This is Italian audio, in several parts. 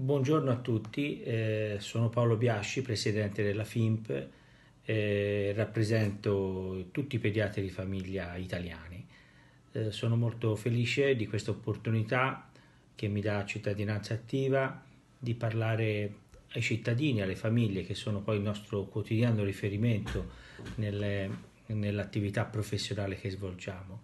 Buongiorno a tutti, eh, sono Paolo Biasci, presidente della FIMP, eh, rappresento tutti i pediatri di famiglia italiani. Eh, sono molto felice di questa opportunità che mi dà cittadinanza attiva di parlare ai cittadini, alle famiglie che sono poi il nostro quotidiano riferimento nelle, nell'attività professionale che svolgiamo.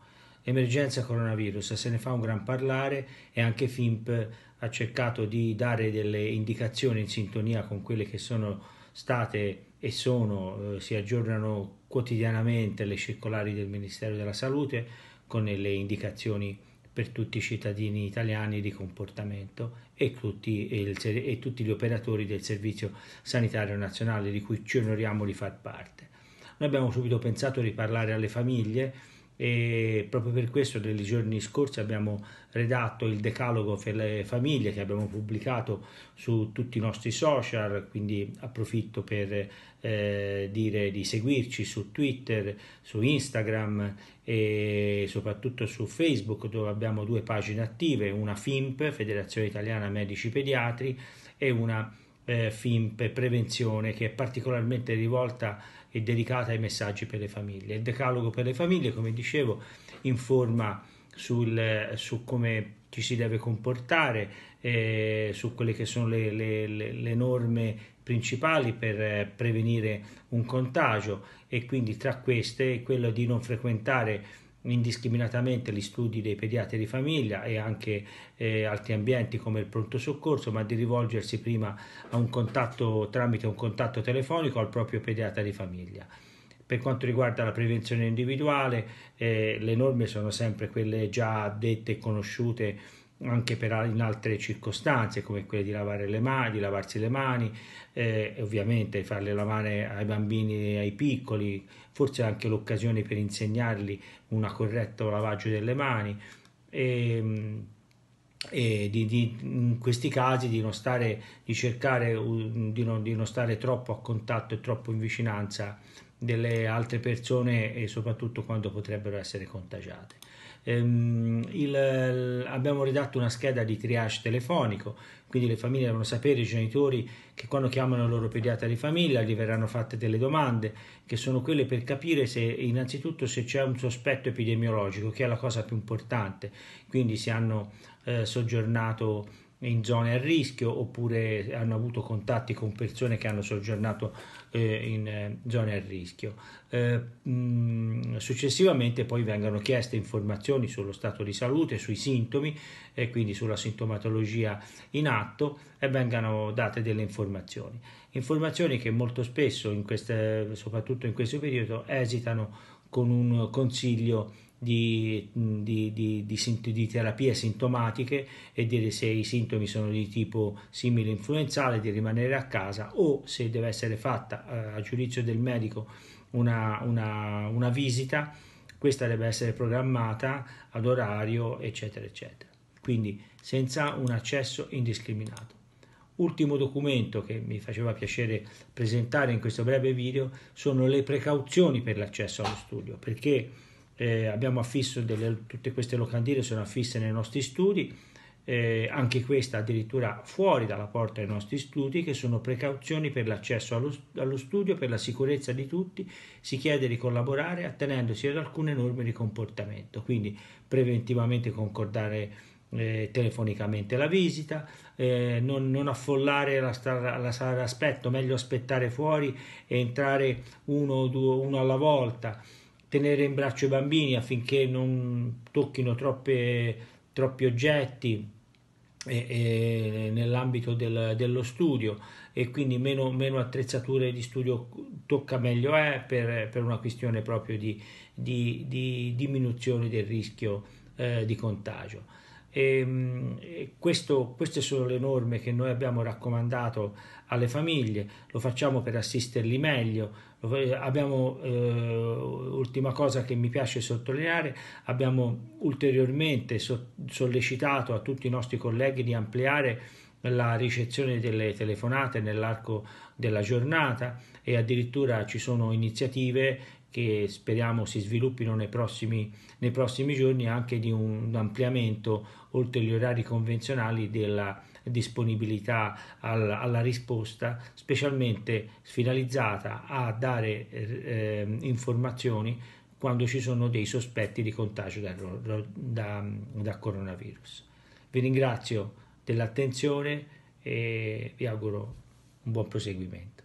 Emergenza coronavirus, se ne fa un gran parlare e anche FIMP ha cercato di dare delle indicazioni in sintonia con quelle che sono state e sono, eh, si aggiornano quotidianamente le circolari del Ministero della Salute con le indicazioni per tutti i cittadini italiani di comportamento e tutti, e, il, e tutti, gli operatori del Servizio Sanitario Nazionale di cui ci onoriamo di far parte. Noi abbiamo subito pensato di parlare alle famiglie e proprio per questo negli giorni scorsi abbiamo redatto il decalogo per le famiglie che abbiamo pubblicato su tutti i nostri social, quindi approfitto per eh, dire di seguirci su Twitter, su Instagram e soprattutto su Facebook dove abbiamo due pagine attive, una FIMP, Federazione Italiana Medici Pediatri, e una eh, FIMP prevenzione che è particolarmente rivolta e dedicata ai messaggi per le famiglie. Il decalogo per le famiglie, come dicevo, informa sul, eh, su come ci si deve comportare, eh, su quelle che sono le, le, le, norme principali per eh, prevenire un contagio e quindi tra queste quello di non frequentare indiscriminatamente gli studi dei pediatri di famiglia e anche eh, altri ambienti come il pronto soccorso, ma di rivolgersi prima a un contatto tramite un contatto telefonico al proprio pediatra di famiglia. Per quanto riguarda la prevenzione individuale, eh, le norme sono sempre quelle già dette e conosciute anche per, in altre circostanze come quelle di lavare le mani, di lavarsi le mani, eh, ovviamente farle lavare ai bambini e ai piccoli, forse anche l'occasione per insegnargli un corretto lavaggio delle mani e, ehm, e di, di, in questi casi di non stare, di cercare di non, di non stare troppo a contatto e troppo in vicinanza delle altre persone e soprattutto quando potrebbero essere contagiate. Ehm, il, eh, abbiamo redatto una scheda di triage telefonico, quindi le famiglie devono sapere, i genitori, che quando chiamano il loro pediatra di famiglia gli verranno fatte delle domande, che sono quelle per capire se innanzitutto se c'è un sospetto epidemiologico, che è la cosa più importante, quindi se hanno eh, soggiornato in zone a rischio oppure hanno avuto contatti con persone che hanno soggiornato eh, in eh, zone a rischio. Eh, mh, successivamente poi vengono chieste informazioni sullo stato di salute, sui sintomi e quindi sulla sintomatologia in atto e vengano date delle informazioni. Informazioni che molto spesso, in queste, soprattutto in questo periodo, esitano con un consiglio di, di, di, di, terapie sintomatiche e dire se i sintomi sono di tipo simile influenzale, di rimanere a casa o se deve essere fatta eh, a giudizio del medico una, una, una visita, questa deve essere programmata ad orario, eccetera, eccetera. Quindi senza un accesso indiscriminato. Ultimo documento che mi faceva piacere presentare in questo breve video sono le precauzioni per l'accesso allo studio, perché eh, abbiamo affisso delle, tutte queste locandine sono affisse nei nostri studi eh, anche questa addirittura fuori dalla porta dei nostri studi che sono precauzioni per l'accesso allo, allo studio per la sicurezza di tutti si chiede di collaborare attenendosi ad alcune norme di comportamento quindi preventivamente concordare eh, telefonicamente la visita, eh, non, non, affollare la, star, la sala d'aspetto, meglio aspettare fuori e entrare uno, due, uno alla volta tenere in braccio i bambini affinché non tocchino troppe, troppi oggetti e, e nell'ambito del, dello studio e quindi meno, meno, attrezzature di studio tocca meglio è eh, per, per una questione proprio di, di, di diminuzione del rischio eh, di contagio. E, ehm, e questo, queste sono le norme che noi abbiamo raccomandato alle famiglie, lo facciamo per assisterli meglio. Abbiamo, eh, ultima cosa che mi piace sottolineare, abbiamo ulteriormente so- sollecitato a tutti i nostri colleghi di ampliare la ricezione delle telefonate nell'arco della giornata e addirittura ci sono iniziative che speriamo si sviluppino nei prossimi, nei prossimi giorni anche di un ampliamento oltre gli orari convenzionali della disponibilità alla, alla risposta, specialmente finalizzata a dare eh, informazioni quando ci sono dei sospetti di contagio da, da, da coronavirus. Vi ringrazio dell'attenzione e vi auguro un buon proseguimento.